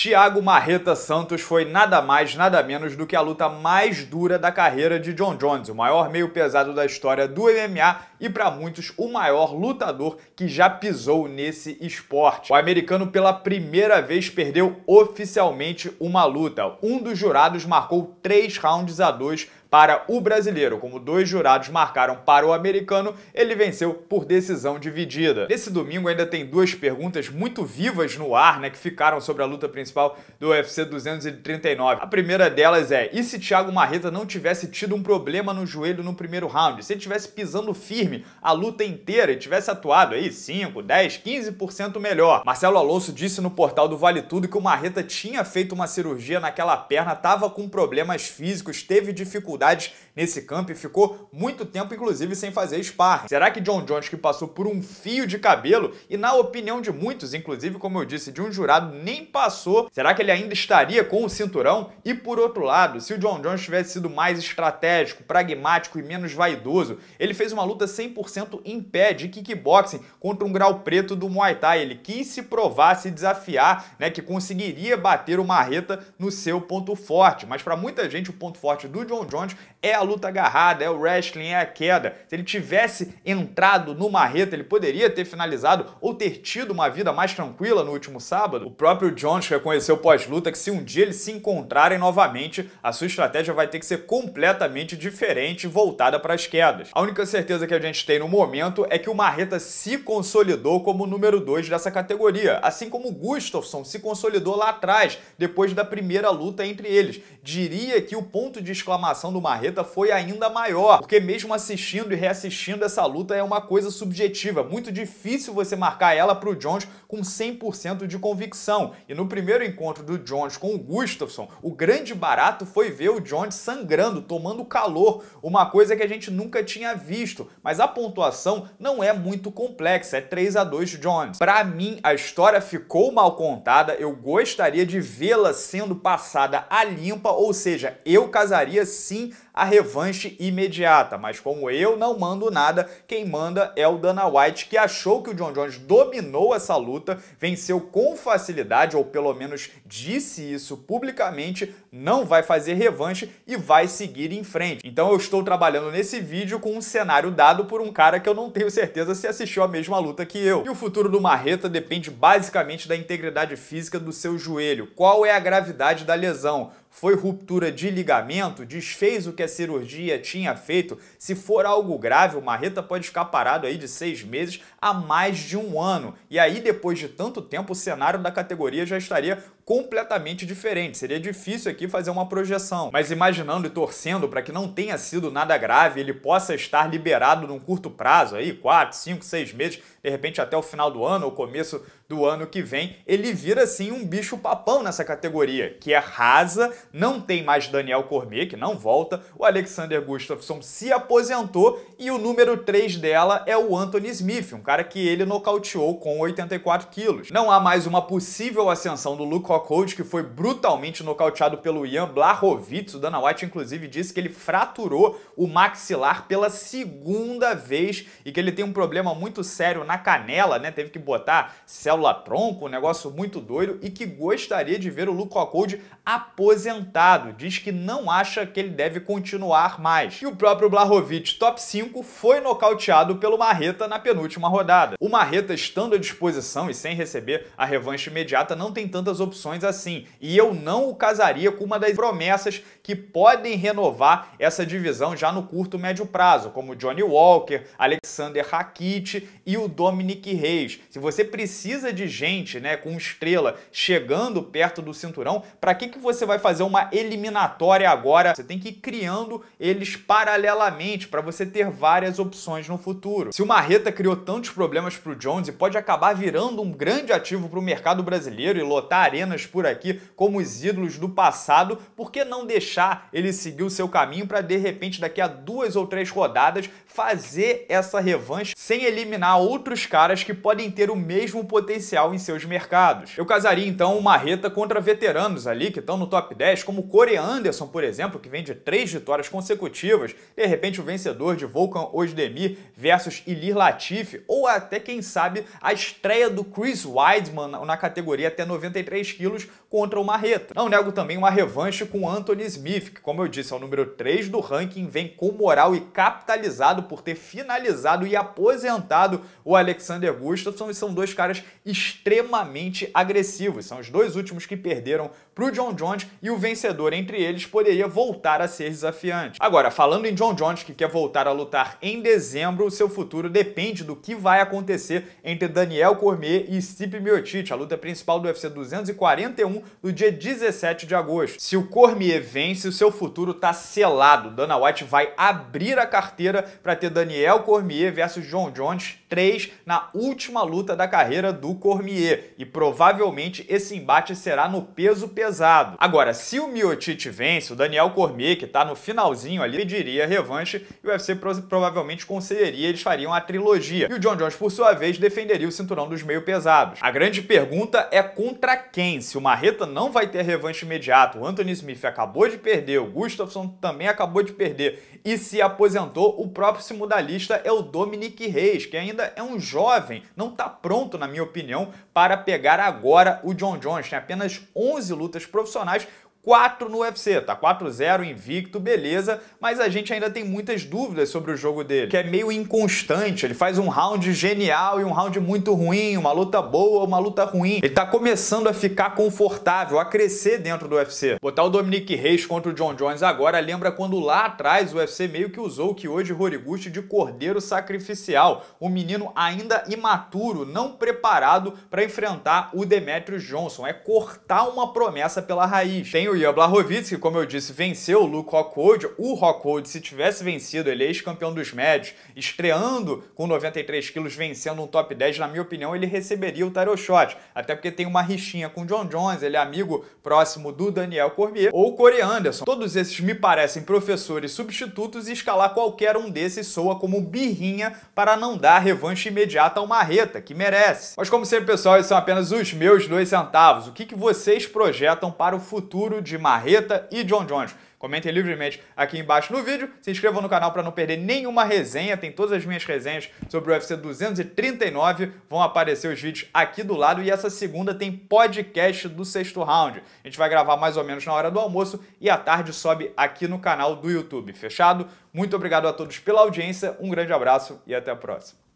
Thiago Marreta Santos foi nada mais, nada menos do que a luta mais dura da carreira de John Jones, o maior meio pesado da história do MMA e para muitos o maior lutador que já pisou nesse esporte. O americano pela primeira vez perdeu oficialmente uma luta. Um dos jurados marcou três rounds a dois para o brasileiro. Como dois jurados marcaram para o americano, ele venceu por decisão dividida. Nesse domingo ainda tem duas perguntas muito vivas no ar, né, que ficaram sobre a luta principal do UFC 239. A primeira delas é: e se Thiago Marreta não tivesse tido um problema no joelho no primeiro round? Se ele tivesse pisando firme a luta inteira e tivesse atuado aí 5, 10, 15% melhor. Marcelo Alonso disse no portal do Vale Tudo que o Marreta tinha feito uma cirurgia naquela perna, tava com problemas físicos, teve dificuldade dificuldades nesse campo e ficou muito tempo, inclusive, sem fazer sparring. Será que John Jones, que passou por um fio de cabelo, e na opinião de muitos, inclusive, como eu disse, de um jurado, nem passou, será que ele ainda estaria com o cinturão? E por outro lado, se o John Jones tivesse sido mais estratégico, pragmático e menos vaidoso, ele fez uma luta 100% em pé de kickboxing contra um grau preto do Muay Thai. Ele quis se provar, se desafiar, né, que conseguiria bater o Marreta no seu ponto forte. Mas para muita gente, o ponto forte do John Jones é a luta agarrada, é o wrestling, é a queda. Se ele tivesse entrado no marreta, ele poderia ter finalizado ou ter tido uma vida mais tranquila no último sábado. O próprio Jones reconheceu pós-luta que se um dia eles se encontrarem novamente, a sua estratégia vai ter que ser completamente diferente voltada para as quedas. A única certeza que a gente tem no momento é que o Marreta se consolidou como o número 2 dessa categoria, assim como o Gustafsson se consolidou lá atrás, depois da primeira luta entre eles. Diria que o ponto de exclamação do do Marreta foi ainda maior, porque mesmo assistindo e reassistindo essa luta é uma coisa subjetiva, muito difícil você marcar ela para Jones com 100% de convicção. E no primeiro encontro do Jones com o Gustafsson, o grande barato foi ver o Jones sangrando, tomando calor, uma coisa que a gente nunca tinha visto. Mas a pontuação não é muito complexa, é 3 a 2 Jones. Para mim, a história ficou mal contada, eu gostaria de vê-la sendo passada a limpa, ou seja, eu casaria sim a revanche imediata. Mas como eu não mando nada, quem manda é o Dana White, que achou que o John Jones dominou essa luta, venceu com facilidade, ou pelo menos disse isso publicamente, não vai fazer revanche e vai seguir em frente. Então eu estou trabalhando nesse vídeo com um cenário dado por um cara que eu não tenho certeza se assistiu a mesma luta que eu. E o futuro do Marreta depende basicamente da integridade física do seu joelho. Qual é a gravidade da lesão? foi ruptura de ligamento, desfez o que a cirurgia tinha feito. Se for algo grave, o Marreta pode ficar parado aí de seis meses a mais de um ano. E aí, depois de tanto tempo, o cenário da categoria já estaria completamente diferente. Seria difícil aqui fazer uma projeção. Mas imaginando e torcendo para que não tenha sido nada grave, ele possa estar liberado num curto prazo, aí, quatro, cinco, seis meses, de repente até o final do ano ou começo do ano que vem, ele vira assim um bicho papão nessa categoria, que é rasa, não tem mais Daniel Cormier, que não volta, o Alexander Gustafsson se aposentou e o número 3 dela é o Anthony Smith, um cara que ele nocauteou com 84 quilos. Não há mais uma possível ascensão do Luke Rockhold, que foi brutalmente nocauteado pelo Ian Blachowicz, o Dana White inclusive disse que ele fraturou o maxilar pela segunda vez e que ele tem um problema muito sério na canela, né? Teve que botar célula-tronco, um negócio muito doido e que gostaria de ver o Luke Rockhold aposentado. Diz que não acha que ele deve continuar mais. E o próprio Blahovic, top 5, foi nocauteado pelo Marreta na penúltima rodada. O Marreta, estando à disposição e sem receber a revanche imediata, não tem tantas opções assim. E eu não o casaria com uma das promessas que podem renovar essa divisão já no curto médio prazo, como Johnny Walker, Alexander Rakit e o Dominic Reis. Se você precisa de gente, né, com estrela chegando perto do cinturão, para que que você vai fazer uma eliminatória agora? Você tem que ir criando eles paralelamente para você ter várias opções no futuro. Se o Marreta criou tantos problemas para o Jones e pode acabar virando um grande ativo para o mercado brasileiro e lotar arenas por aqui como os ídolos do passado, por que não deixar ele seguir o seu caminho para de repente daqui a duas ou três rodadas fazer essa revanche sem eliminar outro outros caras que podem ter o mesmo potencial em seus mercados. Eu casaria então o Marreta contra veteranos ali que estão no top 10, como Corey Anderson, por exemplo, que vem de três vitórias consecutivas, de repente o vencedor de Volkan Ozdemir versus Ilir Latifi, ou até quem sabe a estreia do Chris Weidman na categoria até 93 quilos contra o Marreta. Não nego também uma revanche com Anthony Smith, que como eu disse é o número 3 do ranking, vem com moral e capitalizado por ter finalizado e aposentado o Alexander Gustafsson e são dois caras extremamente agressivos. São os dois últimos que perderam para o John Jones e o vencedor entre eles poderia voltar a ser desafiante. Agora, falando em John Jones, que quer voltar a lutar em dezembro, o seu futuro depende do que vai acontecer entre Daniel Cormier e Stipe Miocic, a luta principal do UFC 241 do dia 17 de agosto. Se o Cormier vence, o seu futuro está selado. Dana White vai abrir a carteira para ter Daniel Cormier versus John Jones 3 na última luta da carreira do Cormier e provavelmente esse embate será no peso pesado. Agora, se o Miocic vence, o Daniel Cormier, que está no finalzinho ali, pediria revanche e o UFC provavelmente concederia, eles fariam a trilogia. E o John Jones, por sua vez, defenderia o cinturão dos meio pesados. A grande pergunta é contra quem? Se o Marreta não vai ter revanche imediato, o Anthony Smith acabou de perder, o Gustafsson também acabou de perder e se aposentou, o próximo da lista é o Dominic Reis, que ainda é um jovem não está pronto, na minha opinião, para pegar agora o John Jones. Tem apenas 11 lutas profissionais 4 no UFC, tá 4-0, invicto, beleza, mas a gente ainda tem muitas dúvidas sobre o jogo dele, que é meio inconstante, ele faz um round genial e um round muito ruim, uma luta boa, uma luta ruim. Ele tá começando a ficar confortável, a crescer dentro do UFC. Botar o Dominique Reis contra o John Jones agora lembra quando lá atrás o UFC meio que usou o que hoje Horiguchi de cordeiro sacrificial, um menino ainda imaturo, não preparado para enfrentar o Demetrius Johnson, é cortar uma promessa pela raiz. Tem o Ian Blachowicz, que como eu disse, venceu o Luke Rockhold. O Rockhold, se tivesse vencido, ele é ex-campeão dos médios, estreando com 93 quilos, vencendo um top 10, na minha opinião, ele receberia o title shot. Até porque tem uma rixinha com o John Jones, ele é amigo próximo do Daniel Cormier, ou Corey Anderson. Todos esses me parecem professores substitutos e escalar qualquer um desses soa como birrinha para não dar revanche imediata ao Marreta, que merece. Mas como sempre, pessoal, esses são apenas os meus dois centavos. O que, que vocês projetam para o futuro de Marreta e John Jones. Comentem livremente aqui embaixo no vídeo, se inscrevam no canal para não perder nenhuma resenha, tem todas as minhas resenhas sobre o UFC 239, vão aparecer os vídeos aqui do lado e essa segunda tem podcast do sexto round. A gente vai gravar mais ou menos na hora do almoço e à tarde sobe aqui no canal do YouTube. Fechado? Muito obrigado a todos pela audiência, um grande abraço e até a próxima.